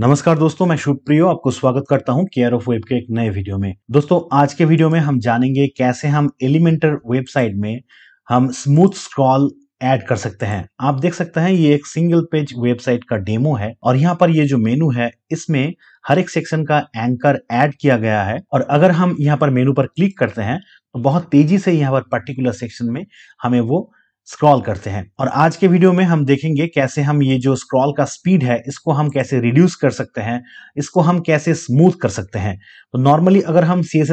नमस्कार दोस्तों मैं शुभ प्रियो आपको स्वागत करता हूं केयर ऑफ वेब के एक नए वीडियो में दोस्तों आज के वीडियो में हम जानेंगे कैसे हम एलिमेंटर वेबसाइट में हम स्मूथ स्क्रॉल ऐड कर सकते हैं आप देख सकते हैं ये एक सिंगल पेज वेबसाइट का डेमो है और यहाँ पर ये जो मेनू है इसमें हर एक सेक्शन का एंकर ऐड किया गया है और अगर हम यहाँ पर मेनू पर क्लिक करते हैं तो बहुत तेजी से यहाँ पर पर्टिकुलर सेक्शन में हमें वो स्क्रॉल करते हैं और आज के वीडियो में हम देखेंगे कैसे हम ये जो स्क्रॉल का स्पीड है इसको हम कैसे रिड्यूस कर सकते हैं इसको हम कैसे स्मूथ कर सकते हैं तो नॉर्मली अगर हम सी एस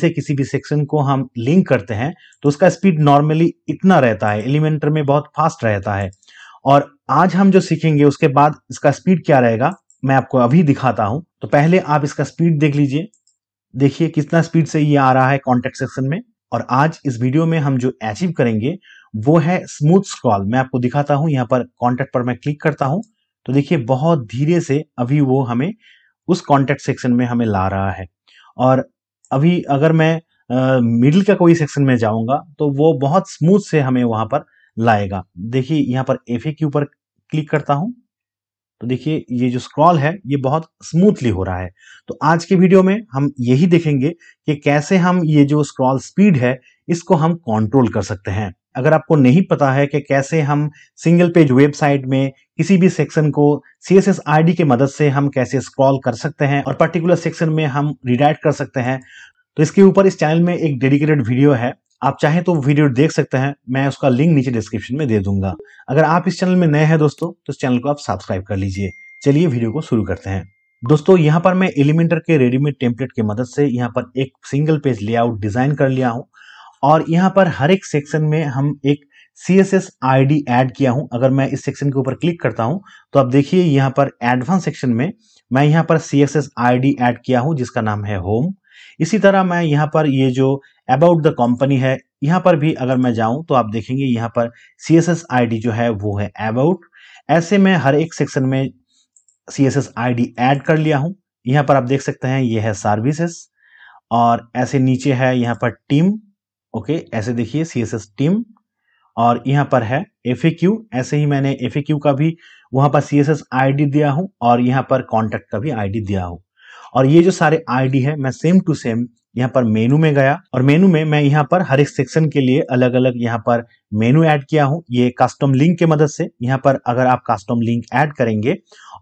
से किसी भी सेक्शन को हम लिंक करते हैं तो उसका स्पीड नॉर्मली इतना रहता है एलिमेंटर में बहुत फास्ट रहता है और आज हम जो सीखेंगे उसके बाद इसका स्पीड क्या रहेगा मैं आपको अभी दिखाता हूं तो पहले आप इसका स्पीड देख लीजिए देखिए कितना स्पीड से ये आ रहा है कॉन्टेक्ट सेक्शन में और आज इस वीडियो में हम जो अचीव करेंगे वो है स्मूथ स्क्रॉल मैं आपको दिखाता हूं यहाँ पर कॉन्टेक्ट पर मैं क्लिक करता हूँ तो देखिए बहुत धीरे से अभी वो हमें उस कॉन्टेक्ट सेक्शन में हमें ला रहा है और अभी अगर मैं मिडिल का कोई सेक्शन में जाऊंगा तो वो बहुत स्मूथ से हमें वहां पर लाएगा देखिए यहाँ पर एफ के ऊपर क्लिक करता हूँ तो देखिए ये जो स्क्रॉल है ये बहुत स्मूथली हो रहा है तो आज के वीडियो में हम यही देखेंगे कि कैसे हम ये जो स्क्रॉल स्पीड है इसको हम कंट्रोल कर सकते हैं अगर आपको नहीं पता है कि कैसे हम सिंगल पेज वेबसाइट में किसी भी सेक्शन को सी एस की मदद से हम कैसे स्क्रॉल कर सकते हैं और पर्टिकुलर सेक्शन में हम रिडाइट कर सकते हैं तो इसके ऊपर इस चैनल में एक डेडिकेटेड वीडियो है आप चाहें तो वीडियो देख सकते हैं मैं उसका लिंक नीचे डिस्क्रिप्शन में दे दूंगा अगर आप इस चैनल में नए हैं दोस्तों तो इस चैनल को आप सब्सक्राइब कर लीजिए चलिए वीडियो को शुरू करते हैं दोस्तों यहाँ पर मैं एलिमेंटर के रेडीमेड टेम्पलेट की मदद से यहाँ पर एक सिंगल पेज लेआउट डिजाइन कर लिया हूँ और यहाँ पर हर एक सेक्शन में हम एक C S S I D add किया हूं अगर मैं इस सेक्शन के ऊपर क्लिक करता हूं तो आप देखिए यहाँ पर एडवांस सेक्शन में मैं यहाँ पर C S S I D add किया हूँ जिसका नाम है होम इसी तरह मैं यहाँ पर ये जो अबाउट द कंपनी है यहाँ पर भी अगर मैं जाऊं तो आप देखेंगे यहाँ पर C S S I D जो है वो है अबाउट ऐसे में हर एक सेक्शन में C S S I D add कर लिया हूँ यहाँ पर आप देख सकते हैं ये है सर्विसेस और ऐसे नीचे है यहाँ पर टीम ओके ऐसे देखिए सी एस एस टीम और यहाँ पर है एफ ऐसे ही मैंने एफ का भी वहां पर सी एस एस दिया हूँ और यहाँ पर कॉन्टेक्ट का भी आई दिया हूँ और ये जो सारे आईडी है मैं सेम टू सेम यहाँ पर मेनू में गया और मेनू में मैं यहाँ पर हर एक सेक्शन के लिए अलग अलग यहाँ पर मेनू ऐड किया हूँ ये कस्टम लिंक के मदद से यहाँ पर अगर आप कस्टम लिंक ऐड करेंगे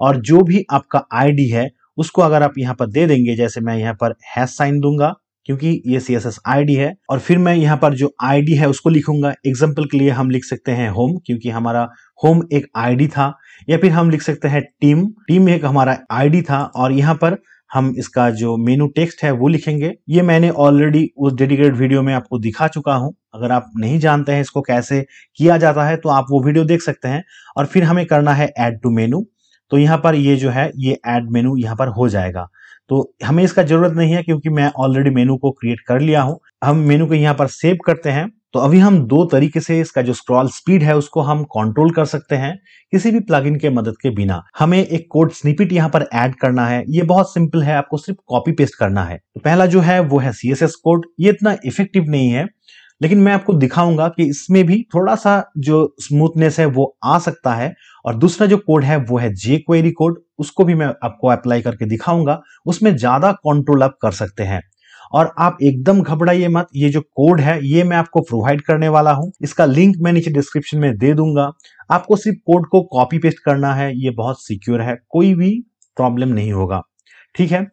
और जो भी आपका आईडी है उसको अगर आप यहाँ पर दे देंगे जैसे मैं यहाँ पर हैश साइन दूंगा क्योंकि ये C S S I D है और फिर मैं यहाँ पर जो आई डी है उसको लिखूंगा एग्जाम्पल के लिए हम लिख सकते हैं होम क्योंकि हमारा होम एक आई था या फिर हम लिख सकते हैं टीम टीम एक हमारा आई डी था और यहाँ पर हम इसका जो मेनू टेक्स्ट है वो लिखेंगे ये मैंने ऑलरेडी उस डेडिकेटेड वीडियो में आपको दिखा चुका हूं अगर आप नहीं जानते हैं इसको कैसे किया जाता है तो आप वो वीडियो देख सकते हैं और फिर हमें करना है ऐड टू मेनू तो यहाँ पर ये जो है ये एड मेनू यहाँ पर हो जाएगा तो हमें इसका जरूरत नहीं है क्योंकि मैं ऑलरेडी मेनू को क्रिएट कर लिया हूं हम मेनू को यहाँ पर सेव करते हैं तो अभी हम दो तरीके से इसका जो स्क्रॉल स्पीड है उसको हम कंट्रोल कर सकते हैं किसी भी प्लगइन के मदद के बिना हमें एक कोड स्निपिट यहाँ पर ऐड करना है ये बहुत सिंपल है आपको सिर्फ कॉपी पेस्ट करना है तो पहला जो है वो है सीएसएस कोड ये इतना इफेक्टिव नहीं है लेकिन मैं आपको दिखाऊंगा कि इसमें भी थोड़ा सा जो स्मूथनेस है वो आ सकता है और दूसरा जो कोड है वो है जे क्वेरी कोड उसको भी मैं आपको अप्लाई करके दिखाऊंगा उसमें ज़्यादा कंट्रोल आप कर सकते हैं और आप एकदम घबराइए मत ये जो कोड है ये मैं आपको प्रोवाइड करने वाला हूँ इसका लिंक मैं नीचे डिस्क्रिप्शन में दे दूंगा आपको सिर्फ कोड को कॉपी पेस्ट करना है ये बहुत सिक्योर है कोई भी प्रॉब्लम नहीं होगा ठीक है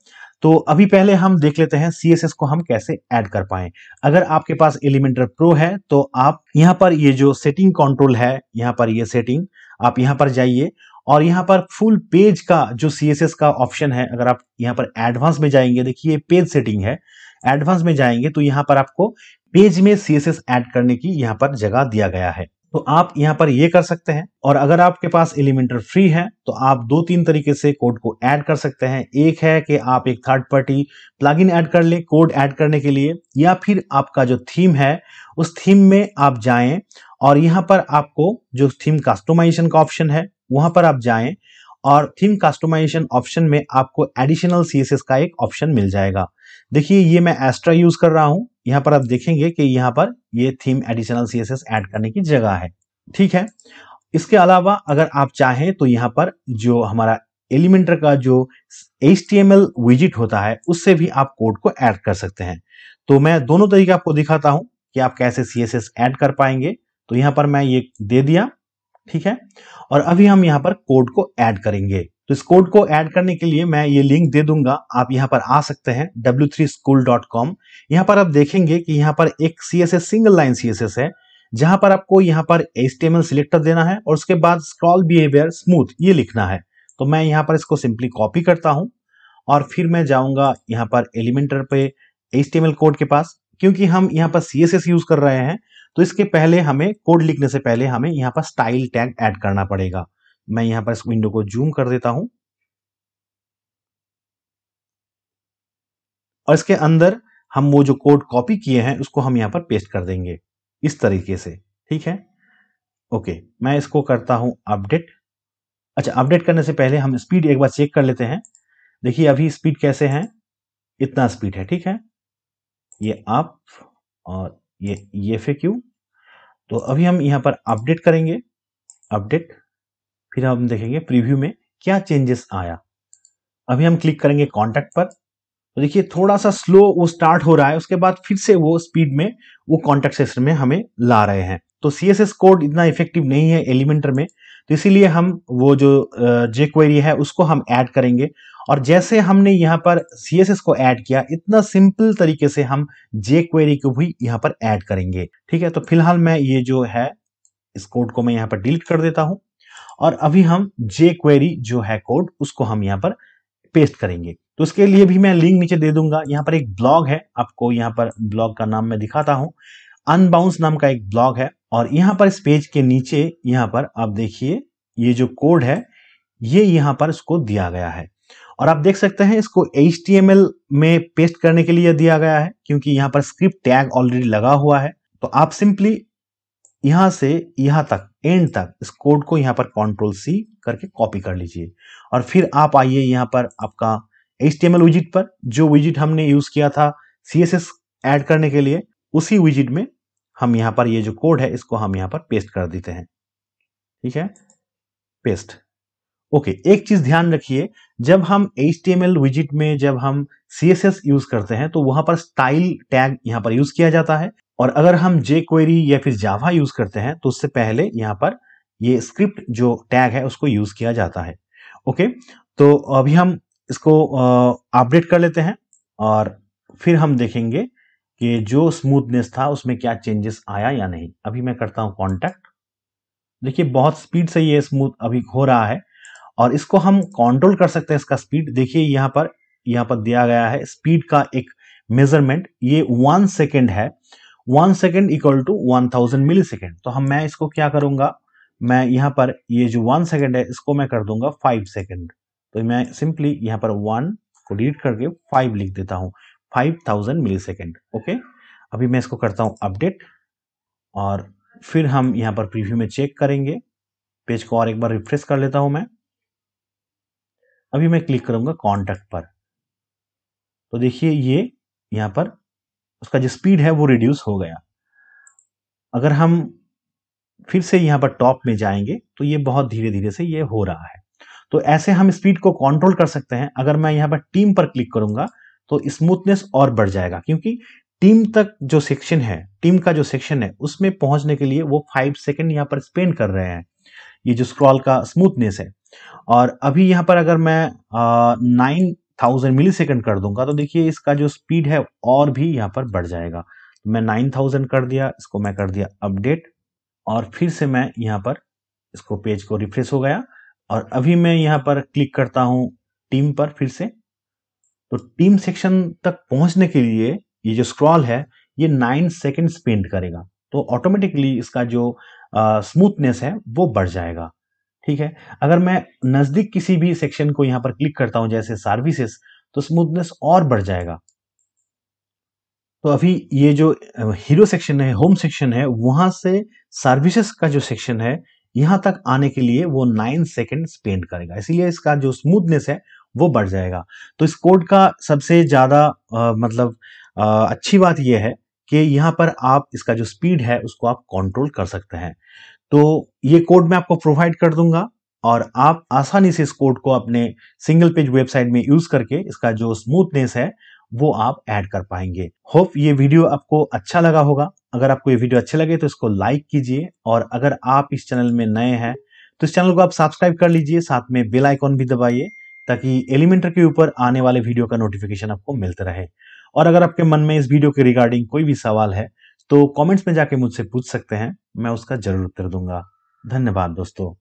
तो अभी पहले हम देख लेते हैं सीएसएस को हम कैसे ऐड कर पाए अगर आपके पास एलिमेंटर प्रो है तो आप यहाँ पर ये जो सेटिंग कंट्रोल है यहाँ पर ये सेटिंग आप यहाँ पर जाइए और यहाँ पर फुल पेज का जो सीएसएस का ऑप्शन है अगर आप यहाँ पर एडवांस में जाएंगे देखिए पेज सेटिंग है एडवांस में जाएंगे तो यहाँ पर आपको पेज में सीएसएस ऐड करने की यहाँ पर जगह दिया गया है तो आप यहां पर ये कर सकते हैं और अगर आपके पास एलिमेंटर फ्री है तो आप दो तीन तरीके से कोड को ऐड कर सकते हैं एक है कि आप एक थर्ड पार्टी प्लगइन ऐड कर लें कोड ऐड करने के लिए या फिर आपका जो थीम है उस थीम में आप जाएं और यहाँ पर आपको जो थीम कस्टोमाइजेशन का ऑप्शन है वहां पर आप जाए और थीम कस्टोमाइजेशन ऑप्शन में आपको एडिशनल सीएसएस का एक ऑप्शन मिल जाएगा देखिए ये मैं एस्ट्रा यूज कर रहा हूं यहाँ पर आप देखेंगे कि यहाँ पर ये थीम एडिशनल सी ऐड करने की जगह है ठीक है इसके अलावा अगर आप चाहें तो यहाँ पर जो हमारा एलिमेंटर का जो एच टी विजिट होता है उससे भी आप कोड को ऐड कर सकते हैं तो मैं दोनों तरीके आपको दिखाता हूं कि आप कैसे सी एस एस ऐड कर पाएंगे तो यहां पर मैं ये दे दिया ठीक है और अभी हम यहाँ पर कोड को ऐड करेंगे तो इस कोड को ऐड करने के लिए मैं ये लिंक दे दूंगा आप यहाँ पर आ सकते हैं W three school dot com यहाँ पर आप देखेंगे कि यहाँ पर एक C S S single line C S S है जहां पर आपको यहाँ पर H T M L selector देना है और उसके बाद स्क्रॉल बिहेवियर स्मूथ ये लिखना है तो मैं यहाँ पर इसको सिंपली कॉपी करता हूँ और फिर मैं जाऊँगा यहाँ पर एलिमेंटर पे H T M L code के पास क्योंकि हम यहाँ पर सी एस एस यूज कर रहे हैं तो इसके पहले हमें कोड लिखने से पहले हमें यहाँ पर स्टाइल टैग ऐड करना पड़ेगा मैं यहां पर इस विंडो को जूम कर देता हूं और इसके अंदर हम वो जो कोड कॉपी किए हैं उसको हम यहां पर पेस्ट कर देंगे इस तरीके से ठीक है ओके मैं इसको करता हूं अपडेट अच्छा अपडेट करने से पहले हम स्पीड एक बार चेक कर लेते हैं देखिए अभी स्पीड कैसे है इतना स्पीड है ठीक है ये आप और ये ये फे क्यू तो अभी हम यहां पर अपडेट करेंगे अपडेट फिर हम देखेंगे प्रीव्यू में क्या चेंजेस आया अभी हम क्लिक करेंगे कॉन्टैक्ट पर तो देखिए थोड़ा सा स्लो वो स्टार्ट हो रहा है उसके बाद फिर से वो स्पीड में वो कॉन्टैक्ट सेशन में हमें ला रहे हैं तो सी कोड इतना इफेक्टिव नहीं है एलिमेंटर में तो इसीलिए हम वो जो जे क्वेरी है उसको हम ऐड करेंगे और जैसे हमने यहाँ पर सी को ऐड किया इतना सिंपल तरीके से हम जे क्वेरी को भी यहाँ पर ऐड करेंगे ठीक है तो फिलहाल मैं ये जो है इस कोड को मैं यहाँ पर डिलीट कर देता हूँ और अभी हम जे क्वेरी जो है कोड उसको हम यहाँ पर पेस्ट करेंगे तो उसके लिए भी मैं लिंक नीचे दे दूंगा यहाँ पर एक ब्लॉग है आपको यहाँ पर ब्लॉग का नाम मैं दिखाता हूँ अनबाउंस नाम का एक ब्लॉग है और यहाँ पर इस पेज के नीचे यहाँ पर आप देखिए ये जो कोड है ये यहाँ पर इसको दिया गया है और आप देख सकते हैं इसको एच में पेस्ट करने के लिए दिया गया है क्योंकि यहाँ पर स्क्रिप्ट टैग ऑलरेडी लगा हुआ है तो आप सिंपली यहाँ से यहाँ तक एंड तक इस कोड को यहाँ पर कंट्रोल सी करके कॉपी कर लीजिए और फिर आप आइए यहाँ पर आपका एच टी पर जो विजिट हमने यूज किया था सी एस ऐड करने के लिए उसी विजिट में हम यहाँ पर ये जो कोड है इसको हम यहाँ पर पेस्ट कर देते हैं ठीक है पेस्ट ओके okay, एक चीज ध्यान रखिए जब हम एच टी विजिट में जब हम सी यूज करते हैं तो वहां पर स्टाइल टैग यहाँ पर यूज किया जाता है और अगर हम जे क्वेरी या फिर जावा यूज करते हैं तो उससे पहले यहाँ पर ये स्क्रिप्ट जो टैग है उसको यूज किया जाता है ओके तो अभी हम इसको अपडेट कर लेते हैं और फिर हम देखेंगे कि जो स्मूथनेस था उसमें क्या चेंजेस आया या नहीं अभी मैं करता हूं कॉन्टैक्ट देखिए बहुत स्पीड से ये स्मूथ अभी हो रहा है और इसको हम कंट्रोल कर सकते हैं इसका स्पीड देखिए यहाँ पर यहाँ पर दिया गया है स्पीड का एक मेजरमेंट ये वन सेकेंड है one second equal to one thousand millisecond तो हम मैं इसको क्या करूंगा मैं यहाँ पर ये जो वन सेकेंड है इसको मैं कर दूंगा फाइव सेकेंड तो मैं सिंपली यहाँ पर वन को डिलीट करके फाइव लिख देता हूँ five thousand millisecond okay अभी मैं इसको करता हूँ अपडेट और फिर हम यहाँ पर प्रीव्यू में चेक करेंगे पेज को और एक बार रिफ्रेश कर लेता हूँ मैं अभी मैं क्लिक करूंगा कॉन्टेक्ट पर तो देखिए ये यहाँ पर उसका जो स्पीड है वो रिड्यूस हो गया अगर हम फिर से यहाँ पर टॉप में जाएंगे तो ये बहुत धीरे धीरे से ये हो रहा है तो ऐसे हम स्पीड को कंट्रोल कर सकते हैं अगर मैं यहाँ पर टीम पर क्लिक करूंगा तो स्मूथनेस और बढ़ जाएगा क्योंकि टीम तक जो सेक्शन है टीम का जो सेक्शन है उसमें पहुंचने के लिए वो फाइव सेकेंड यहाँ पर स्पेंड कर रहे हैं ये जो स्क्रॉल का स्मूथनेस है और अभी यहाँ पर अगर मैं नाइन थाउजेंड मिली सेकेंड कर दूंगा तो देखिए इसका जो स्पीड है और भी यहाँ पर बढ़ जाएगा तो मैं नाइन थाउजेंड कर दिया इसको मैं कर दिया अपडेट और फिर से मैं यहाँ पर इसको पेज को रिफ्रेश हो गया और अभी मैं यहाँ पर क्लिक करता हूँ टीम पर फिर से तो टीम सेक्शन तक पहुँचने के लिए ये जो स्क्रॉल है ये नाइन सेकेंड स्पेंड करेगा तो ऑटोमेटिकली इसका जो स्मूथनेस है वो बढ़ जाएगा ठीक है अगर मैं नज़दीक किसी भी सेक्शन को यहां पर क्लिक करता हूं जैसे सर्विसेस तो स्मूथनेस और बढ़ जाएगा तो अभी ये जो हीरो सेक्शन है होम सेक्शन है वहां से सर्विसेस का जो सेक्शन है यहां तक आने के लिए वो नाइन सेकेंड स्पेंड करेगा इसीलिए इसका जो स्मूथनेस है वो बढ़ जाएगा तो इस कोड का सबसे ज़्यादा मतलब आ, अच्छी बात यह है कि यहां पर आप इसका जो स्पीड है उसको आप कंट्रोल कर सकते हैं तो ये कोड मैं आपको प्रोवाइड कर दूंगा और आप आसानी से इस कोड को अपने सिंगल पेज वेबसाइट में यूज करके इसका जो स्मूथनेस है वो आप ऐड कर पाएंगे होप ये वीडियो आपको अच्छा लगा होगा अगर आपको ये वीडियो अच्छे लगे तो इसको लाइक कीजिए और अगर आप इस चैनल में नए हैं तो इस चैनल को आप सब्सक्राइब कर लीजिए साथ में बेल आइकॉन भी दबाइए ताकि एलिमेंटर के ऊपर आने वाले वीडियो का नोटिफिकेशन आपको मिलता रहे और अगर आपके मन में इस वीडियो के रिगार्डिंग कोई भी सवाल है तो कमेंट्स में जाके मुझसे पूछ सकते हैं मैं उसका जरूर उत्तर दूंगा धन्यवाद दोस्तों